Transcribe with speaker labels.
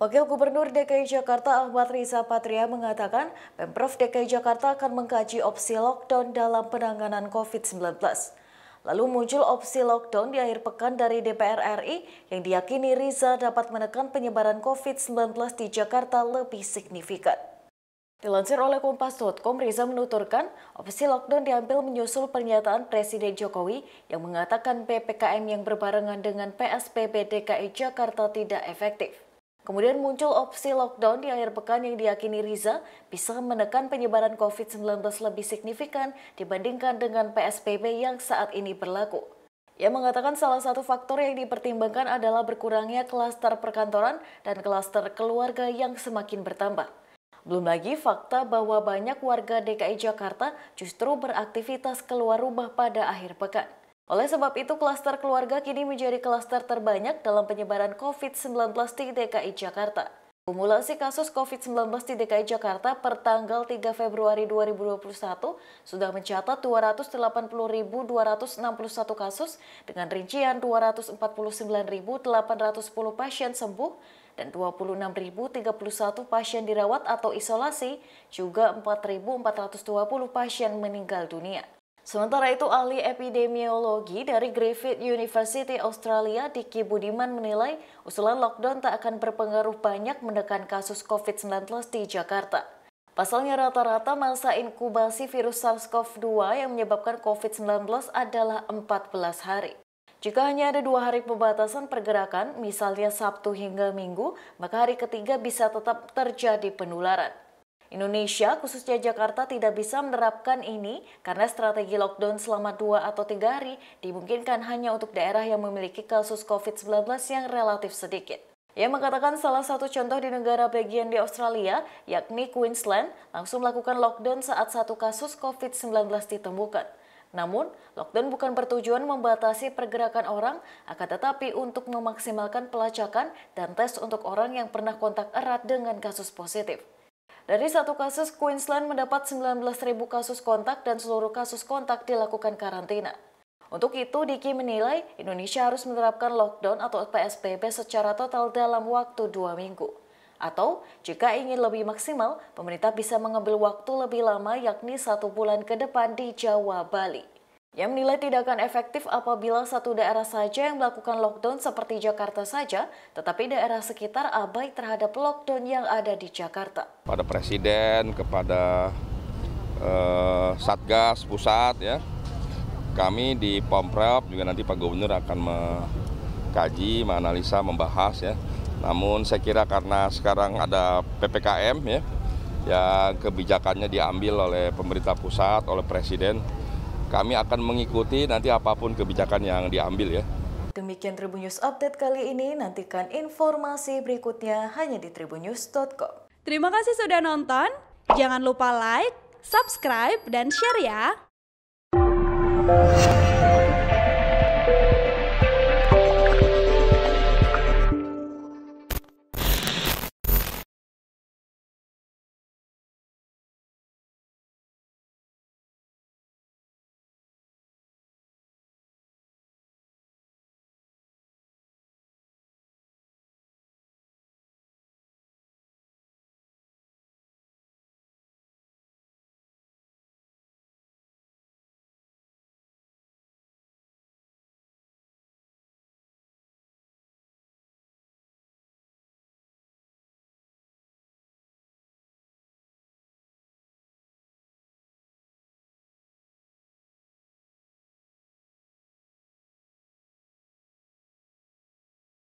Speaker 1: Wakil Gubernur DKI Jakarta Ahmad Riza Patria mengatakan Pemprov DKI Jakarta akan mengkaji opsi lockdown dalam penanganan COVID-19. Lalu muncul opsi lockdown di akhir pekan dari DPR RI yang diyakini Riza dapat menekan penyebaran COVID-19 di Jakarta lebih signifikan. Dilansir oleh Kompas.com, Riza menuturkan opsi lockdown diambil menyusul pernyataan Presiden Jokowi yang mengatakan PPKM yang berbarengan dengan PSBB DKI Jakarta tidak efektif. Kemudian muncul opsi lockdown di akhir pekan yang diyakini Riza bisa menekan penyebaran COVID-19 lebih signifikan dibandingkan dengan PSBB yang saat ini berlaku. Ia mengatakan salah satu faktor yang dipertimbangkan adalah berkurangnya klaster perkantoran dan klaster keluarga yang semakin bertambah. Belum lagi fakta bahwa banyak warga DKI Jakarta justru beraktivitas keluar rumah pada akhir pekan. Oleh sebab itu, klaster keluarga kini menjadi klaster terbanyak dalam penyebaran COVID-19 di DKI Jakarta. Kumulasi kasus COVID-19 di DKI Jakarta per tanggal 3 Februari 2021 sudah mencatat 280.261 kasus dengan rincian 249.810 pasien sembuh dan 26.031 pasien dirawat atau isolasi, juga 4.420 pasien meninggal dunia. Sementara itu, ahli epidemiologi dari Griffith University Australia, Diki Budiman menilai usulan lockdown tak akan berpengaruh banyak menekan kasus COVID-19 di Jakarta. Pasalnya rata-rata masa inkubasi virus SARS-CoV-2 yang menyebabkan COVID-19 adalah 14 hari. Jika hanya ada dua hari pembatasan pergerakan, misalnya Sabtu hingga Minggu, maka hari ketiga bisa tetap terjadi penularan. Indonesia, khususnya Jakarta, tidak bisa menerapkan ini karena strategi lockdown selama dua atau tiga hari dimungkinkan hanya untuk daerah yang memiliki kasus COVID-19 yang relatif sedikit. Ia mengatakan salah satu contoh di negara bagian di Australia, yakni Queensland, langsung melakukan lockdown saat satu kasus COVID-19 ditemukan. Namun, lockdown bukan bertujuan membatasi pergerakan orang, akan tetapi untuk memaksimalkan pelacakan dan tes untuk orang yang pernah kontak erat dengan kasus positif. Dari satu kasus, Queensland mendapat 19.000 kasus kontak dan seluruh kasus kontak dilakukan karantina. Untuk itu, Diki menilai Indonesia harus menerapkan lockdown atau PSBB secara total dalam waktu dua minggu. Atau, jika ingin lebih maksimal, pemerintah bisa mengambil waktu lebih lama yakni satu bulan ke depan di Jawa Bali. Ia menilai tidak akan efektif apabila satu daerah saja yang melakukan lockdown seperti Jakarta saja, tetapi daerah sekitar abai terhadap lockdown yang ada di Jakarta.
Speaker 2: Pada Presiden, kepada eh, Satgas Pusat ya, kami di Pomprep juga nanti Pak Gubernur akan mengkaji, menganalisa, membahas ya. Namun saya kira karena sekarang ada PPKM ya, yang kebijakannya diambil oleh pemerintah pusat, oleh Presiden, kami akan mengikuti nanti apapun kebijakan yang diambil ya.
Speaker 1: Demikian Tribun News Update kali ini, nantikan informasi berikutnya hanya di tribunnews.com. Terima kasih sudah nonton, jangan lupa like, subscribe, dan share ya!